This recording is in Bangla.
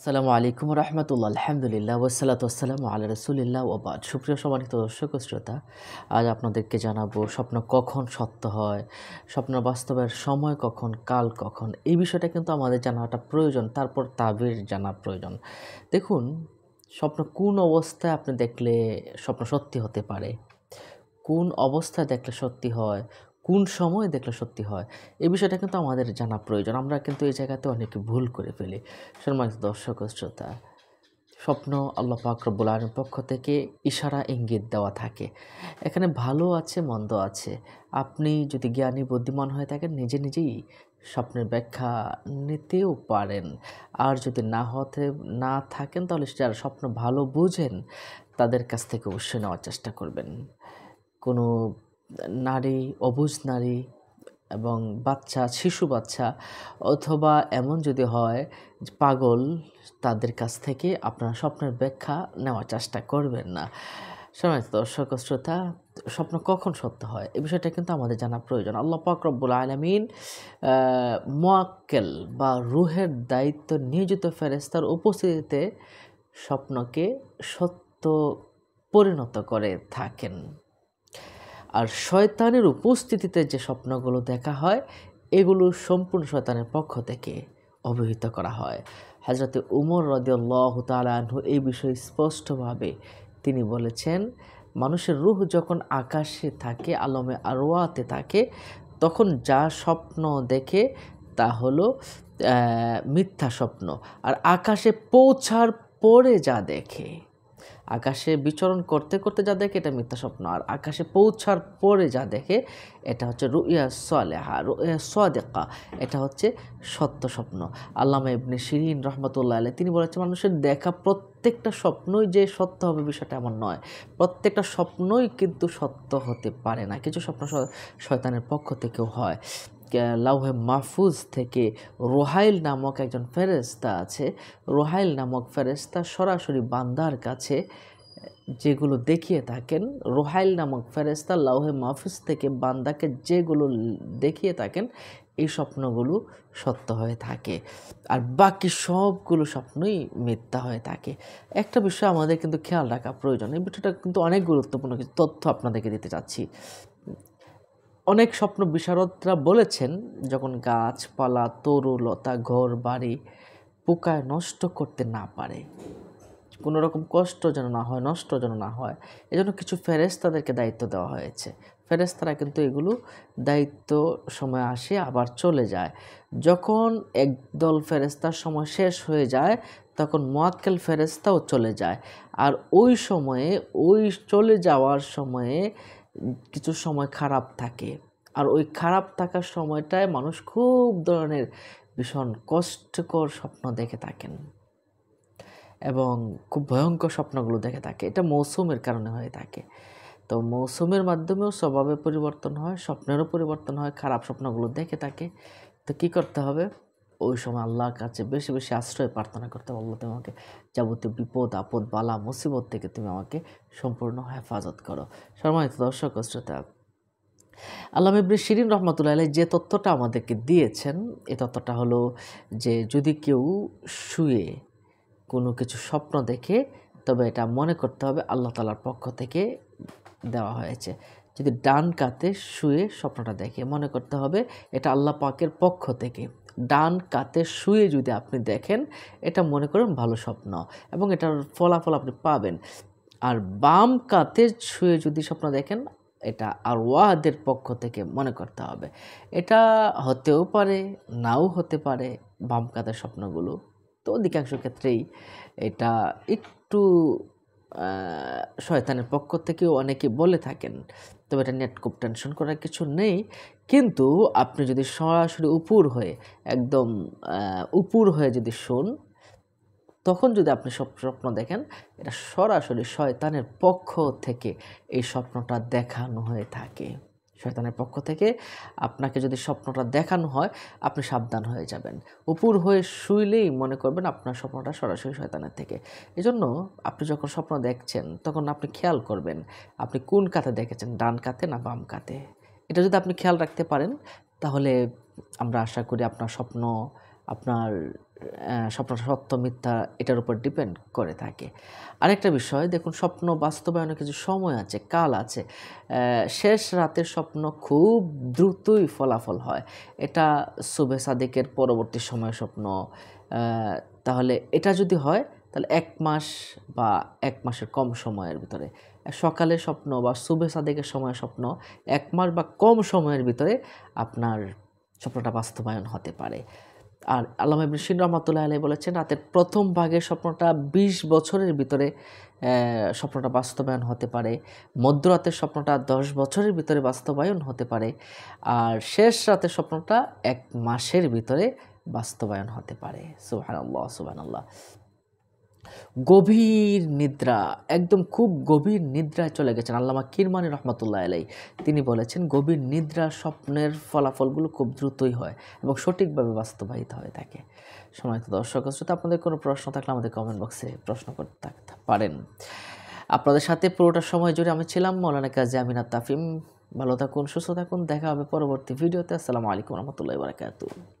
আসসালামু আলাইকুম রহমতুল্লাহ আলহামদুলিল্লাহ ওসালাত আসসালামু আল রসুলিল্লা ওবাদ সুপ্রিয় সমানিত দর্শক শ্রোতা আজ আপনাদেরকে জানাবো স্বপ্ন কখন সত্য হয় স্বপ্ন বাস্তবের সময় কখন কাল কখন এই বিষয়টা কিন্তু আমাদের জানাটা প্রয়োজন তারপর তাবির জানা প্রয়োজন দেখুন স্বপ্ন কোন অবস্থায় আপনি দেখলে স্বপ্ন সত্যি হতে পারে কোন অবস্থায় দেখলে সত্যি হয় কোন সময় দেখলে সত্যি হয় এই বিষয়টা কিন্তু আমাদের জানা প্রয়োজন আমরা কিন্তু এই জায়গাতে অনেক ভুল করে ফেলি সম্মানিত দর্শক শ্রোতা স্বপ্ন আল্লাহ পাকরবুল আলমের পক্ষ থেকে ইশারা ইঙ্গিত দেওয়া থাকে এখানে ভালো আছে মন্দ আছে আপনি যদি জ্ঞানী বুদ্ধিমান হয়ে থাকেন নিজে নিজেই স্বপ্নের ব্যাখ্যা নিতেও পারেন আর যদি না হতে না থাকেন তাহলে যারা স্বপ্ন ভালো বুঝেন তাদের কাছ থেকে অবশ্যই নেওয়ার চেষ্টা করবেন কোনো নারী অবুজ নারী এবং বাচ্চা শিশু বাচ্চা অথবা এমন যদি হয় পাগল তাদের কাছ থেকে আপনার স্বপ্নের ব্যাখ্যা নেওয়ার চেষ্টা করবেন না সময় দর্শক শ্রোতা স্বপ্ন কখন সত্য হয় এই বিষয়টা কিন্তু আমাদের জানা প্রয়োজন আল্লাহ পাকরবুল আলমিন মোয়াক্কেল বা রুহের দায়িত্ব নিয়োজিত ফেরেস্তার উপস্থিতিতে স্বপ্নকে সত্য পরিণত করে থাকেন আর শয়তানের উপস্থিতিতে যে স্বপ্নগুলো দেখা হয় এগুলো সম্পূর্ণ শয়তানের পক্ষ থেকে অবহিত করা হয় হাজরতে উমর রদিয়াল্লাহ তালাহু এই বিষয়ে স্পষ্টভাবে তিনি বলেছেন মানুষের রুহ যখন আকাশে থাকে আলমে আরোয়াতে থাকে তখন যা স্বপ্ন দেখে তা হলো মিথ্যা স্বপ্ন আর আকাশে পৌঁছার পরে যা দেখে আকাশে বিচরণ করতে করতে যা দেখে এটা মিথ্যা স্বপ্ন আর আকাশে পৌঁছার পরে যা দেখে এটা হচ্ছে রুইয়া সালেহা রুইয়া সাদেকা এটা হচ্ছে সত্য স্বপ্ন আল্লামা ইবনে শিরিন রহমতুল্লাহ আলী তিনি বলেছেন মানুষের দেখা প্রত্যেকটা স্বপ্নই যে সত্য হবে বিষয়টা এমন নয় প্রত্যেকটা স্বপ্নই কিন্তু সত্য হতে পারে না কিছু স্বপ্ন শয়তানের পক্ষ থেকেও হয় লাউহে মাহফুজ থেকে রোহাইল নামক একজন ফেরেস্তা আছে রোহাইল নামক ফেরেস্তা সরাসরি বান্দার কাছে যেগুলো দেখিয়ে থাকেন রোহাইল নামক ফেরেস্তা লাউহে মাহফুজ থেকে বান্দাকে যেগুলো দেখিয়ে থাকেন এই স্বপ্নগুলো সত্য হয়ে থাকে আর বাকি সবগুলো স্বপ্নই মিথ্যা হয়ে থাকে একটা বিষয় আমাদের কিন্তু খেয়াল রাখা প্রয়োজন এই বিষয়টা কিন্তু অনেক গুরুত্বপূর্ণ কিছু তথ্য আপনাদেরকে দিতে চাচ্ছি অনেক স্বপ্ন বিশারদরা বলেছেন যখন গাছপালা তরু লতা ঘর বাড়ি পোকায় নষ্ট করতে না পারে কোনো রকম কষ্ট যেন না হয় নষ্ট যেন না হয় এজন্য কিছু ফেরেস্তাদেরকে দায়িত্ব দেওয়া হয়েছে ফেরেস্তারা কিন্তু এগুলো দায়িত্ব সময় আসে আবার চলে যায় যখন একদল ফেরেস্তার সময় শেষ হয়ে যায় তখন মোয়াক্কেল ফেরেস্তাও চলে যায় আর ওই সময়ে ওই চলে যাওয়ার সময়ে কিছু সময় খারাপ থাকে আর ওই খারাপ থাকার সময়টায় মানুষ খুব ধরনের ভীষণ কষ্টকর স্বপ্ন দেখে থাকেন এবং খুব ভয়ঙ্কর স্বপ্নগুলো দেখে থাকে এটা মৌসুমের কারণে হয়ে থাকে তো মৌসুমের মাধ্যমেও স্বভাবে পরিবর্তন হয় স্বপ্নেরও পরিবর্তন হয় খারাপ স্বপ্নগুলো দেখে থাকে তো কী করতে হবে ওই সময় আল্লাহর কাছে বেশি বেশি আশ্রয় প্রার্থনা করতে হবে আল্লাহ তুমি আমাকে যাবতীয় বিপদ আপদ বালা মুসিবত থেকে তুমি আমাকে সম্পূর্ণ হেফাজত করো সম্মানিত দর্শক শ্রোতা আল্লাহ ইবনে শিরিন রহমতুল্লাহ যে তথ্যটা আমাদেরকে দিয়েছেন এ তথ্যটা হলো যে যদি কেউ শুয়ে কোনো কিছু স্বপ্ন দেখে তবে এটা মনে করতে হবে আল্লাহ তালার পক্ষ থেকে দেওয়া হয়েছে যদি ডান কাতে শুয়ে স্বপ্নটা দেখে মনে করতে হবে এটা আল্লাহ পাকের পক্ষ থেকে ডান কাতে শুয়ে যদি আপনি দেখেন এটা মনে করেন ভালো স্বপ্ন এবং এটার ফলাফল আপনি পাবেন আর বাম কাতে শুয়ে যদি স্বপ্ন দেখেন এটা আর ওয়াহাদের পক্ষ থেকে মনে করতে হবে এটা হতেও পারে নাও হতে পারে বাম কাতের স্বপ্নগুলো তো অধিকাংশ ক্ষেত্রেই এটা একটু শয়তানের পক্ষ থেকেও অনেকে বলে থাকেন তবে এটা নেট খুব টেনশন করার কিছু নেই কিন্তু আপনি যদি সরাসরি উপুর হয়ে একদম উপুর হয়ে যদি শোন তখন যদি আপনি সব স্বপ্ন দেখেন এটা সরাসরি শয়তানের পক্ষ থেকে এই স্বপ্নটা দেখানো হয়ে থাকে শয়তানের পক্ষ থেকে আপনাকে যদি স্বপ্নটা দেখানো হয় আপনি সাবধান হয়ে যাবেন উপর হয়ে শুইলেই মনে করবেন আপনার স্বপ্নটা সরাসরি শয়তানের থেকে এজন্য আপনি যখন স্বপ্ন দেখছেন তখন আপনি খেয়াল করবেন আপনি কোন কাতে দেখেছেন ডান কাতে না বাম কাতে এটা যদি আপনি খেয়াল রাখতে পারেন তাহলে আমরা আশা করি আপনার স্বপ্ন আপনার স্বপ্নটা সত্য মিথ্যা এটার উপর ডিপেন্ড করে থাকে আরেকটা বিষয় দেখুন স্বপ্ন বাস্তবায়নের কিছু সময় আছে কাল আছে শেষ রাতের স্বপ্ন খুব দ্রুতই ফলাফল হয় এটা শুভে সাদেকের পরবর্তী সময় স্বপ্ন তাহলে এটা যদি হয় তাহলে এক মাস বা এক মাসের কম সময়ের ভিতরে সকালে স্বপ্ন বা শুভে সাদেকের সময় স্বপ্ন এক মাস বা কম সময়ের ভিতরে আপনার স্বপ্নটা বাস্তবায়ন হতে পারে আর আল্লাহ ইবিন সিন রহমাতুল্লাহ আলাই বলেছেন রাতের প্রথম ভাগের স্বপ্নটা ২০ বছরের ভিতরে স্বপ্নটা বাস্তবায়ন হতে পারে মধ্যরাতের স্বপ্নটা দশ বছরের ভিতরে বাস্তবায়ন হতে পারে আর শেষ রাতের স্বপ্নটা এক মাসের ভিতরে বাস্তবায়ন হতে পারে সুবাহ আল্লাহ সুবাহ আল্লাহ গভীর নিদ্রা একদম খুব গভীর নিদ্রায় চলে গেছেন আল্লামা কিরমানি রহমতুল্লাহ আলাই তিনি বলেছেন গভীর নিদ্রা স্বপ্নের ফলাফলগুলো খুব দ্রুতই হয় এবং সঠিকভাবে বাস্তবায়িত হয়ে থাকে সময় তো দর্শক শ্রোতা আপনাদের কোনো প্রশ্ন থাকলে আমাদের কমেন্ট বক্সে প্রশ্ন করতে থাকতে পারেন আপনাদের সাথে পুরোটা সময় জুড়ে আমি ছিলাম মৌলানা কাজী আমিনা তাফিম ভালো থাকুন সুস্থ থাকুন দেখা হবে পরবর্তী ভিডিওতে আসসালামু আলাইকুম রহমতুল্লাহ বারাকাতু